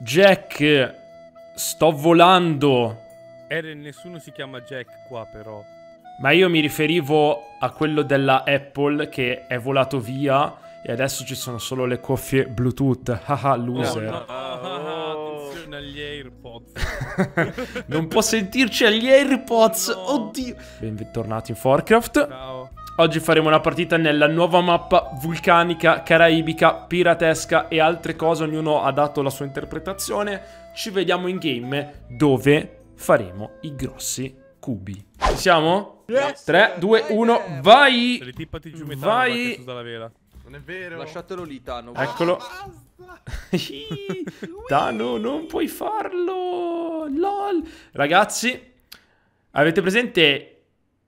Jack, sto volando. Eren, eh, nessuno si chiama Jack qua però. Ma io mi riferivo a quello della Apple che è volato via e adesso ci sono solo le cuffie Bluetooth. Haha, loser. No, attenzione agli AirPods. non può sentirci agli AirPods. Oddio. Bentornati in Forcraft. Ciao. Oggi faremo una partita nella nuova mappa vulcanica, caraibica, piratesca e altre cose, ognuno ha dato la sua interpretazione. Ci vediamo in game dove faremo i grossi cubi. Ci siamo? Yes. 3, 2, 1, vai! vai. Non è vero. Lasciatelo lì, Tano. Eccolo. Tano, non puoi farlo. LOL. Ragazzi, avete presente...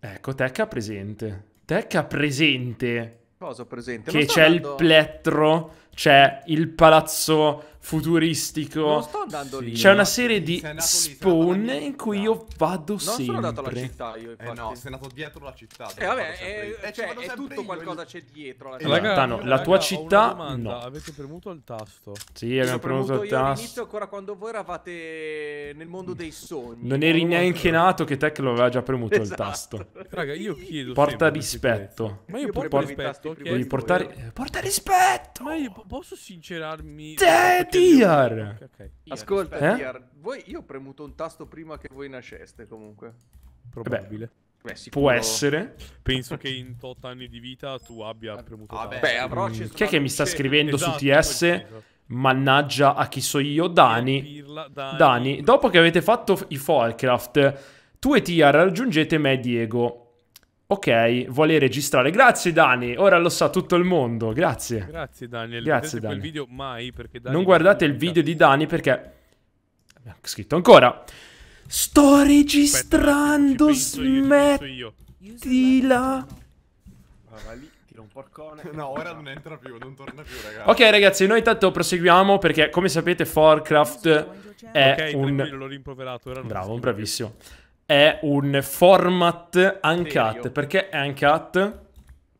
Ecco, Teca presente. Tecca presente. Cosa presente? che c'è parlando... il plettro, c'è il palazzo futuristico. Non sto andando lì. C'è una serie di spawn lì, in cui io vado non sempre. Non sono andato alla città io, infatti. Eh no, sei andato dietro la città. Eh vabbè, eh, cioè, è, cioè, è tutto io, qualcosa c'è dietro la eh, città. Raga, raga, la tua raga, città no. Avete premuto il tasto? Sì, abbiamo premuto, premuto il tasto. all'inizio ancora quando voi eravate nel mondo dei sogni. Non eri neanche nato che Tech lo aveva già premuto esatto. il tasto. Raga, io chiedo Porta rispetto. Ma io porto rispetto. portare... Porta rispetto! Ma io posso sincerarmi... Dead! Tiar! Okay. Ascolta, eh? Tiar, voi, io ho premuto un tasto prima che voi nasceste, comunque. Probabile. Beh, beh Può essere. Penso che in tot anni di vita tu abbia ah, premuto ah, beh, avrò mm. Chi è che mi sta scrivendo esatto, su TS? Mannaggia a chi so io, Dani. Pirla, Dani. Dani, dopo che avete fatto i Falcraft, tu e Tiar raggiungete me e Diego Ok, vuole registrare. Grazie Dani, ora lo sa tutto il mondo. Grazie. Grazie Daniel. Grazie Dani. Video mai perché Dani non guardate il video di Dani perché abbiamo scritto ancora. Sto registrando, smettila. Ah, tira un porcone. No, ora non entra più, non torna più, ragazzi. Ok, ragazzi, noi intanto proseguiamo perché, come sapete, Forcraft è okay, un... lo rimproverato. Bravo, bravissimo. Più è un format uncut. Perché è uncut?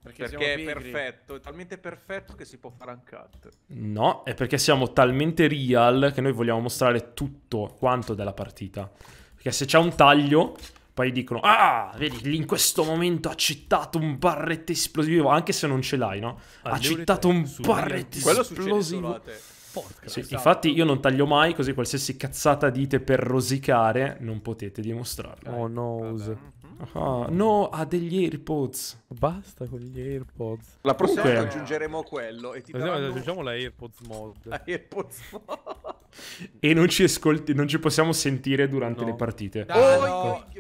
Perché, perché è perfetto, è talmente perfetto che si può fare uncut. No, è perché siamo talmente real che noi vogliamo mostrare tutto quanto della partita. Perché se c'è un taglio, poi dicono, ah, vedi, lì in questo momento ha citato un barretto esplosivo, anche se non ce l'hai, no? Ah, ha citato un barretto esplosivo. Quello succede solo a te. Porca sì, esatto. Infatti io non taglio mai, così qualsiasi cazzata dite per rosicare non potete dimostrarla. Oh no, ah, no, ha degli AirPods. Basta con gli AirPods. La prossima okay. volta aggiungeremo quello e ti daranno... aggiungiamo la AirPods mod. La AirPods mod. e non ci, ascolti, non ci possiamo sentire durante no. le partite.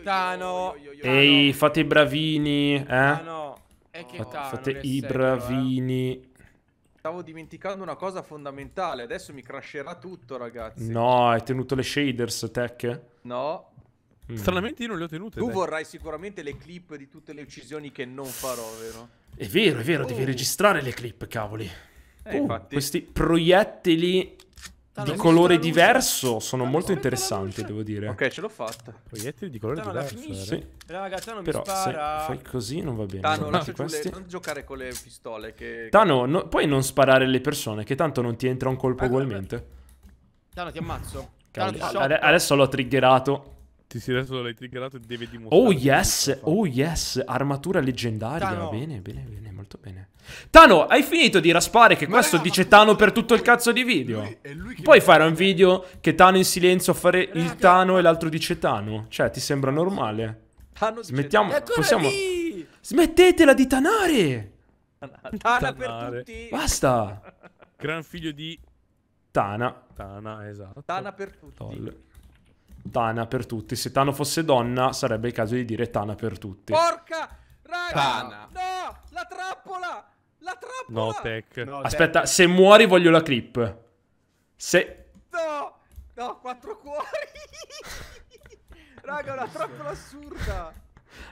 Tano, Ehi, fate i bravini, eh? Tano. Fate, fate i eh? bravini. Eh. Stavo dimenticando una cosa fondamentale. Adesso mi crasherà tutto, ragazzi. No, hai tenuto le shaders, Tech? No. Mm. Stranamente io non le ho tenute. Tu dai. vorrai sicuramente le clip di tutte le uccisioni che non farò, vero? È vero, è vero, oh. devi registrare le clip, cavoli. Eh, uh, infatti... Questi proiettili di colore diverso sono molto interessanti, devo dire. Ok, ce l'ho fatta. Proiettili di colore diverso. Eh. Sì. Ragazza, Però se fai così non va bene. Tano, lascia questi. non giocare con le pistole che... Tano, no, puoi non sparare alle persone, che tanto non ti entra un colpo ah, ugualmente. Tano, ti ammazzo. Tano, ti Adesso l'ho triggerato. Ti si adesso l'hai triggerato e devi dimostrare. Oh yes, oh yes, armatura leggendaria. Tano. Bene, bene, bene, molto bene. Tano, hai finito di raspare che Ma questo ragazzi, dice Tano per tutto il cazzo di video. Lui, lui Puoi fare un video che Tano in silenzio a fare ragazzi, il Tano e l'altro dice Tano. Cioè, ti sembra normale? Tano Smettiamo, possiamo... Lì! Smettetela di tanare! Tana tanare. per tutti! Basta! Gran figlio di... Tana. Tana, esatto. Tana per tutti. Toll. Tana per tutti. Se Tano fosse donna, sarebbe il caso di dire Tana per tutti. Porca! Raga! Tana. No! La trappola! La trappola! No, tech. No, Aspetta, tech. se muori voglio la clip. Se... No! No, quattro cuori! Raga, una trappola assurda!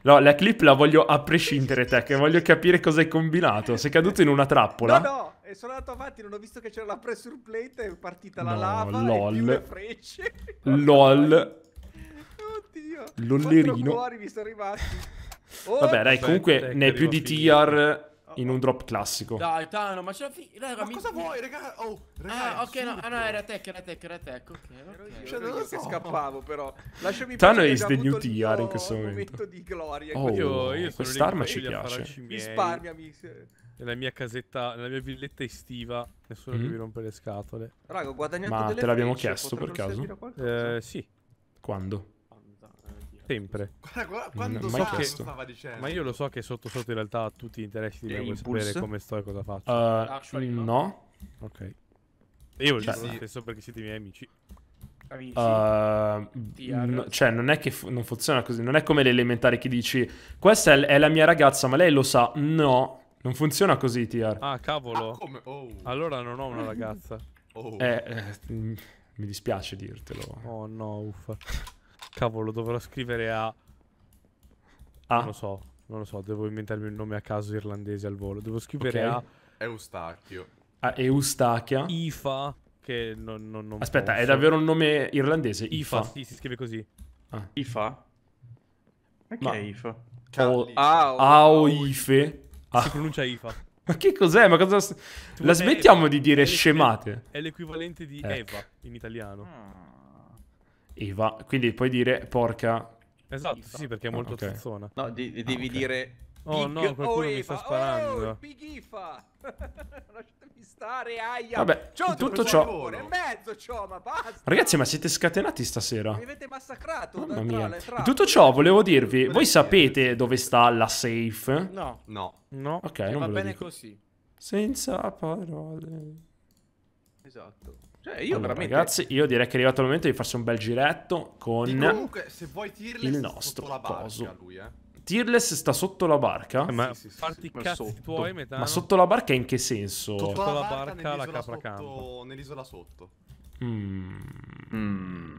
No, la clip la voglio a prescindere, Tech. Voglio capire cosa hai combinato. Sei caduto in una trappola? No, no! e sono andato avanti, non ho visto che c'era la pressure plate, è partita la no, lava lol. e le frecce. LOL. Oddio. Lollerino. Quattro cuori mi sono rimasti. Oh, Vabbè, dai, oh. comunque ne è più di tier in un drop classico. Dai, Tano, ma c'è la fine. Ma mi... cosa vuoi, raga? Oh, ah, raga, ah, ok, no, ah, no, era tech, era tech, era tech. Ecco, ok, okay. cioè, non lo so. che scappavo, però. Lasciami Tano è the new TR in questo momento. di gloria. Oh, io, io quest'arma ci piace. Risparmiami. Nella mia casetta, nella mia villetta estiva, nessuno mm. che mi rompe le scatole. Raga, ho guadagnato Ma te l'abbiamo chiesto per caso? Eh, sì. Quando? Sempre. Guarda, guarda mm, quando so che... stava dicendo. Ma io lo so che sotto sotto in realtà a tutti gli interessi di me sapere come sto e cosa faccio. Uh, eh, Actually, ah, mm, no. no. Ok. Io cioè, lo stesso perché siete i miei amici. Amici. Ah, uh, eh, cioè, non è che fu- non funziona così. Non è come l'elementare che dici: Questa è, l- è, la mia ragazza, ma lei lo sa. No, non funziona così, TR. Ah, cavolo. Ah, oh. Allora non ho una ragazza. Oh. Eh, eh, mm, mi dispiace dirtelo. Oh no, uffa. Cavolo, dovrò scrivere a... a... Ah. Non lo so, non lo so, devo inventarmi un nome a caso irlandese al volo. Devo scrivere okay. a... Eustachio. A Eustachia. Ifa, che non... non, non Aspetta, posso. è davvero un nome irlandese? Ifa. Ifa, sì, si scrive così. Ah. Ifa? Perché Ma... Ifa? Cal- Aoife. Ah. Si ah. pronuncia Ifa. Ma che cos'è? Ma cosa... La smettiamo di dire è scemate. È l'equivalente di ecco. Eva in italiano. Ah. IVA. Quindi puoi dire porca... Esatto, sì, perché è ah, molto okay. No, di- devi ah, okay. dire... Oh no, qualcuno oh, mi sta sparando. Oh, Big Lasciatemi stare, aia! Vabbè, c'ho tutto ciò... In mezzo ciò, ma basta! Ragazzi, ma siete scatenati stasera? Mi avete massacrato Mamma mia. Tra, tutto ciò, volevo dirvi, voi sapete dove sta la safe? No. No. No. Ok, non va bene dico. così. Senza parole. Esatto. Cioè, io allora, veramente... Ragazzi, io direi che è arrivato il momento di farsi un bel giretto con Dico, comunque, se vuoi tirless, il nostro sotto barca, coso. Lui, eh. Tirless sta sotto la barca? Eh, ma sì, sì, farti sì, sì. cazzi sotto. tuoi, metano. Ma sotto la barca in che senso? Sotto, sotto la, la barca, la capra sotto, Nell'isola sotto. Mm. Mm.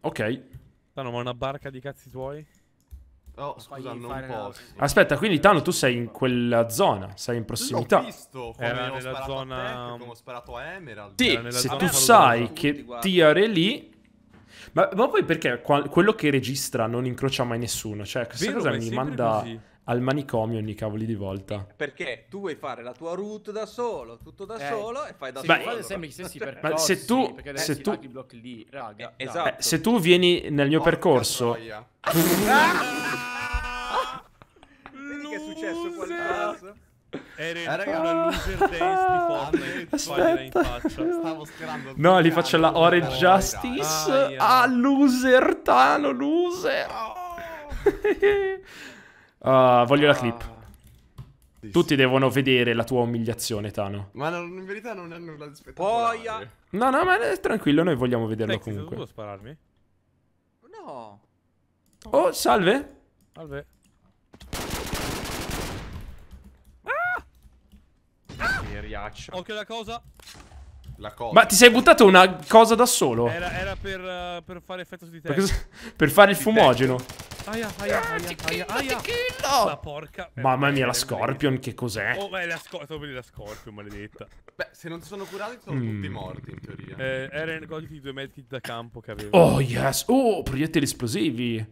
Ok. No, ma una barca di cazzi tuoi? Oh, scusa, non posso. Aspetta, quindi Tano, tu sei in quella zona, sei in prossimità. L'ho visto, come era nella zona... Tech, come ho sparato a Emerald. Sì, se tu sai che tirare lì... Ma, ma poi perché quello che registra non incrocia mai nessuno? Cioè, questa Vero, cosa mi manda... Così al manicomio ogni cavoli di volta. Perché tu vuoi fare la tua route da solo, tutto da eh, solo e fai da solo. Beh, gli stessi cioè, percorsi, se tu, se tu, lì, raga, eh, esatto. eh, se tu vieni nel mio Porca percorso... Vedi che è successo qualcosa? Era eh, raga, una loser dance di Fortnite in faccia. Stavo No, li faccio la Orange Justice. Ah, yeah. ah, loser, Tano, loser. Oh. Uh, voglio ah. la clip. Sì, Tutti sì. devono vedere la tua umiliazione, Tano. Ma non, in verità non è nulla di spettacolare. No, no, ma è tranquillo, noi vogliamo vederlo Tex, comunque. Devo spararmi? No. Oh, salve. Salve. Ah! Ah! Riaccio. Occhio la cosa. La cosa. Ma ti sei buttato una cosa da solo? Era, era per, uh, per, fare effetto su di te. Per, per fare il fumogeno aia, aia, aia, aia, aia. Ma porca. Eh, Mamma mia, la Scorpion, che cos'è? Oh, beh, la, sco la Scorpion, maledetta. Beh, se non ti sono curati, sono mm. tutti morti, in teoria. Eh, Eren, goditi i due medkit da campo che avevo. Oh, yes. Oh, proiettili esplosivi.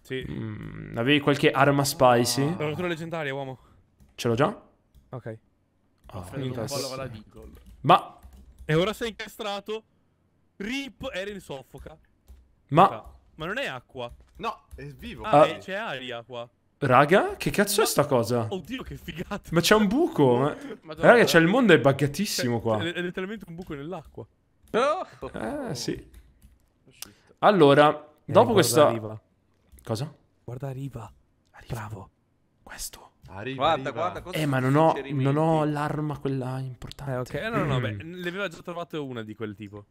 Sì. Mm, avevi qualche arma spicy? Ho oh. una leggendaria, uomo. Ce l'ho già? Ok. Oh, oh, Ma... E ora sei incastrato. Rip, Eren soffoca. Ma... Ma non è acqua. No, è vivo. Ah, ah. c'è aria qua. Raga, che cazzo è sta cosa? Oddio, che figata. Ma c'è un buco. Ma... Madonna, Raga, c'è il mondo è buggatissimo qua. È, letteralmente un buco nell'acqua. Oh. Eh, sì. Allora, eh, dopo questa... Arriva. Cosa? Guarda, arriva. arriva. Bravo. Questo. Arriva, guarda, arriva. guarda. Cosa eh, ma non ho, non ho l'arma quella importante. Eh, ok. Eh, no, no, no, beh, ne aveva già trovato una di quel tipo.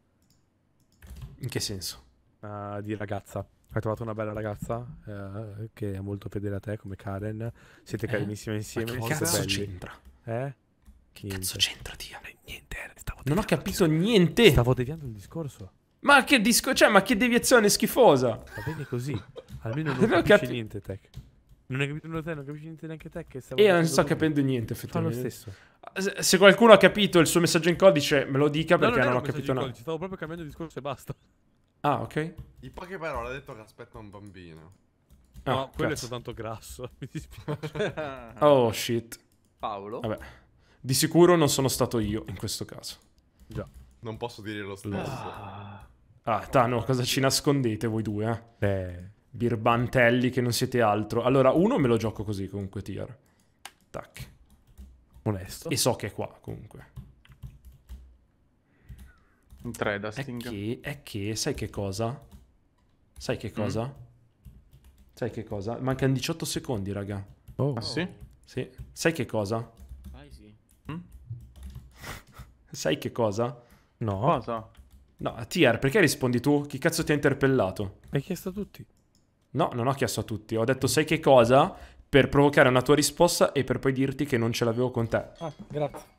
In che senso? uh, di ragazza. Hai trovato una bella ragazza uh, che è molto fedele a te, come Karen. Siete eh? carinissime insieme. Ma che cazzo belli. c'entra? Eh? Che niente. cazzo c'entra, Dio? Eh, niente, stavo Non ho capito niente. Stavo deviando il discorso. Ma che disco, cioè, ma che deviazione schifosa. Va bene così. Almeno non, non capisci cap niente, Tech. Non hai capito te, non capisci niente neanche te. Che Io non sto capendo niente, effettivamente. Fa lo stesso. Se qualcuno ha capito il suo messaggio in codice, me lo dica no, perché non, non ho capito nada. Stavo proprio cambiando discorso e basta. Ah, ok. In poche parole ha detto che aspetta un bambino. Ah, no, ah, quello cazzo. è soltanto grasso. Mi dispiace. oh shit. Paolo. Vabbè. Di sicuro non sono stato io in questo caso. Già. Non posso dire lo stesso. Ah, ah Tano, cosa ci nascondete voi due? Eh? eh. Birbantelli che non siete altro. Allora, uno me lo gioco così comunque, Tier. Tac. Onesto. E so che è qua comunque. Un tradasting. È che, è che, sai che cosa? Sai che mm. cosa? Mm. Sai che cosa? Mancano 18 secondi, raga. Oh. Ah, sì? Sì. Sai che cosa? Vai, sì. Mm? sai che cosa? No. Cosa? No, Tier, perché rispondi tu? Chi cazzo ti ha interpellato? Hai chiesto a tutti. No, non ho chiesto a tutti. Ho detto sai che cosa per provocare una tua risposta e per poi dirti che non ce l'avevo con te. Ah, grazie.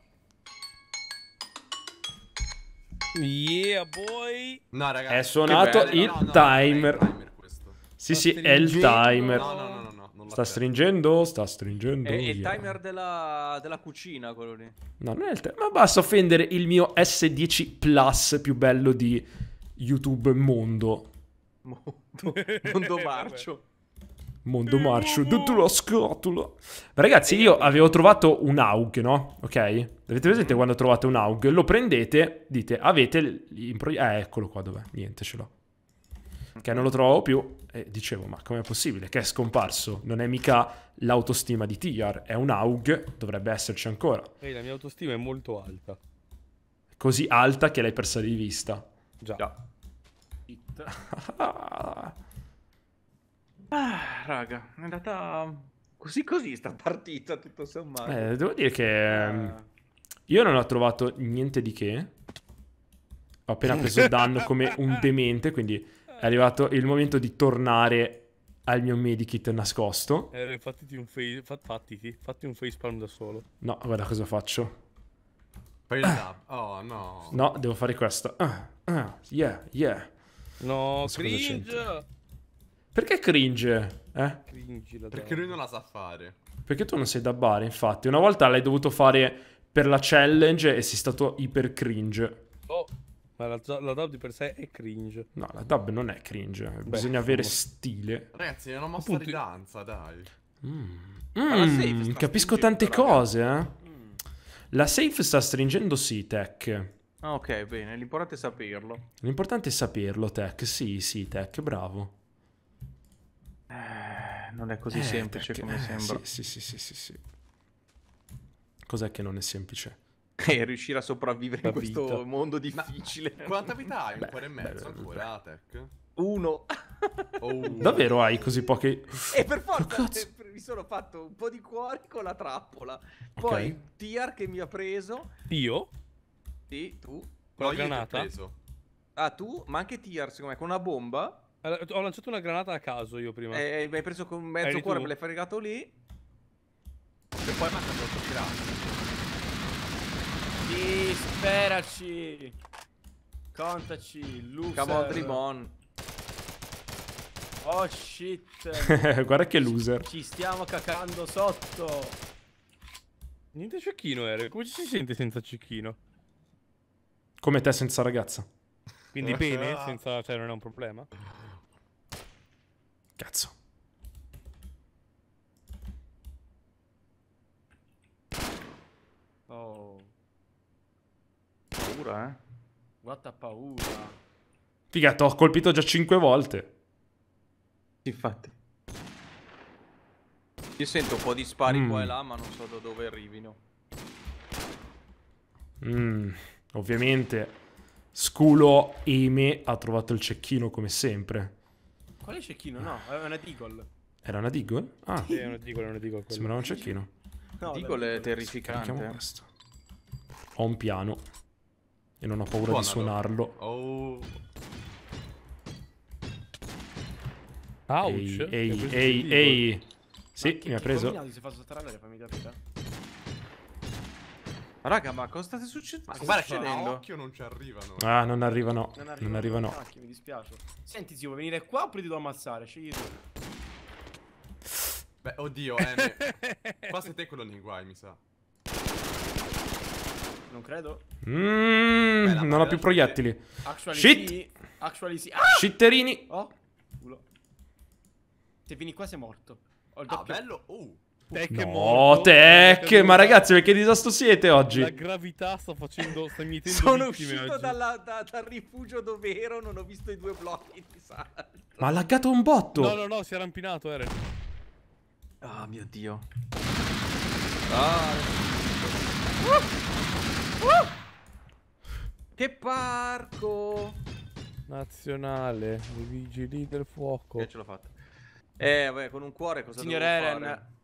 Yeah, boy. No, ragazzi. È suonato bello, il no, no, timer. No, timer sì, sta sì, è il timer. No, no, no, no. Sta stringendo, sta stringendo. È, yeah. il timer della, della, cucina quello lì. No, non è il timer. Ma basta offendere il mio S10 Plus più bello di YouTube mondo. mondo. mondo marcio. Mondo marcio dentro la scatola. Ragazzi, io avevo trovato un AUG, no? Ok? Avete presente mhm. quando trovate un AUG? Lo prendete, dite, avete... Eh, eccolo qua, dov'è? Niente, ce l'ho. Che non lo trovavo più e dicevo, ma com'è possibile? Che è scomparso? Non è mica l'autostima di Tiar, è un AUG, dovrebbe esserci ancora. Ehi, la mia autostima è molto alta. Così alta che l'hai persa di vista. Già. Già. Ah, raga, è andata così così sta partita, tutto sommato. Eh, devo dire che uh... io non ho trovato niente di che. Ho appena preso danno come un demente, quindi è arrivato il momento di tornare al mio medikit nascosto. Eh, fattiti un face, fat, fattiti, fatti un facepalm da solo. No, guarda cosa faccio. Fai il ah. Oh no. No, devo fare questo. Uh, uh, yeah, yeah. No, so cringe. Perché cringe? Eh? Cringe la Perché lui non la sa fare. Perché tu non sei da bar, infatti. Una volta l'hai dovuto fare per la challenge e sei stato iper cringe. Oh. Ma la, la, DAB di per sé è cringe. No, la dub non è cringe. Beh, bisogna avere stile. Ragazzi, è una mossa Appunto... di danza, dai. Mm. Mm, capisco tante cose, eh. Mm. La safe sta stringendo sì, Tech. Ah, ok, bene. L'importante è saperlo. L'importante è saperlo, Tech. Sì, sì, Tech, bravo non è così eh, semplice perché, come eh, sembra. Sì, sì, sì, sì, sì. Cos'è che non è semplice? E eh, riuscire a sopravvivere La in vita. questo mondo difficile. Ma quanta vita hai? Un cuore e mezzo beh, ancora, Atec? Uno. Oh. Davvero hai così pochi... E eh, per forza eh, mi sono fatto un po' di cuori con la trappola. Poi okay. il tier che mi ha preso. Io? Sì, tu. Con la granata? Ah, tu? Ma anche tier, secondo me, con una bomba. Ho lanciato una granata a caso io prima. Eh, mi hai preso con mezzo Eri cuore, tu? me l'hai fregato lì. E poi mi ha tolto tirato. Disperaci. Contaci, loser. Come on, Drimon. Oh shit. Guarda che loser. Ci stiamo cacando sotto. Niente cecchino, Eric. Come ci si sente senza cecchino? Come te senza ragazza. Quindi bene, senza, cioè non è un problema. Cazzo. Oh. Paura, eh? Guarda paura. Figato, ho colpito già 5 volte. Infatti. Io sento un po' di spari mm. qua e mm. là, ma non so da dove arrivino. Mm. Ovviamente, Sculo Eme ha trovato il cecchino come sempre. Quale cecchino? No, è una Deagle. Era una Deagle? Ah. Sì, è una Deagle, è una Deagle. Sembrava un cecchino. No, Deagle è terrificante. Questo. Ho un piano. E non ho paura Buonalo. di suonarlo. Oh. Ouch. Ehi, ehi, ehi, ehi. Sì, mi ha preso. Se fa sottrarre, fammi capire. Raga, ma cosa state succedendo? Ma guarda, succedendo? occhio non ci arrivano. Ah, non arrivano. Non arrivano. Non ah, mi dispiace. Senti, zio, vuoi venire qua oppure ti do ammazzare? Scegli tu. Beh, oddio, eh. qua sei te quello lì guai, mi sa. Non credo. Mmm, non ho più proiettili. Actually Shit. Sì. Actually sì. Ah! Shitterini. Oh, culo. Se vieni qua sei morto. Ho il ah, doppio. Ah, bello. Oh. Tech no, Tech, ma ragazzi, perché disastro siete oggi? La gravità sta facendo, sta immitando Sono uscito dalla, da, dal rifugio dove ero, non ho visto i due blocchi di salto. Ma ha laggato un botto! No, no, no, si è rampinato. Eren. Ah, oh, mio Dio. Ah. Uh! Uh! Che parco! Nazionale, i vigili del fuoco. Che ce l'ho fatta. Eh, vabbè, con un cuore cosa Signor Eren, fare?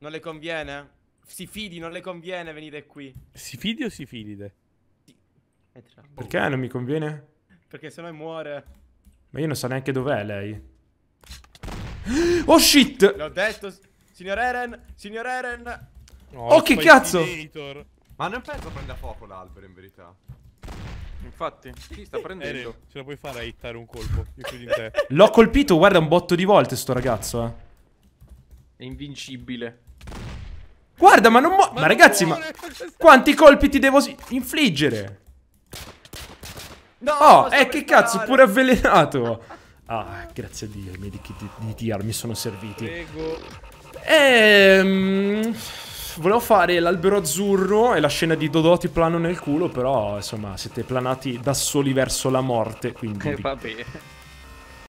Non le conviene? Si fidi, non le conviene venire qui. Si fidi o si filide? Sì. Perché non mi conviene? Perché se no muore. Ma io non so neanche dov'è lei. Oh shit! L'ho detto, signor Eren, signor Eren. No, oh, oh, che cazzo! Editor. Ma non penso prenda fuoco l'albero in verità. Infatti, si sta eh, prendendo. Eren, ce la puoi fare a hittare un colpo. L'ho colpito, guarda, un botto di volte sto ragazzo, eh. È invincibile. Guarda, ma non muore. Ma, ma ragazzi, muore. ma. Quanti colpi ti devo infliggere? No, oh, eh, che cazzo, pure avvelenato. Ah, grazie a Dio, i medici di, di, TR mi sono serviti. Prego. Ehm. Volevo fare l'albero azzurro e la scena di Dodò ti plano nel culo, però insomma siete planati da soli verso la morte, quindi... Eh, vabbè.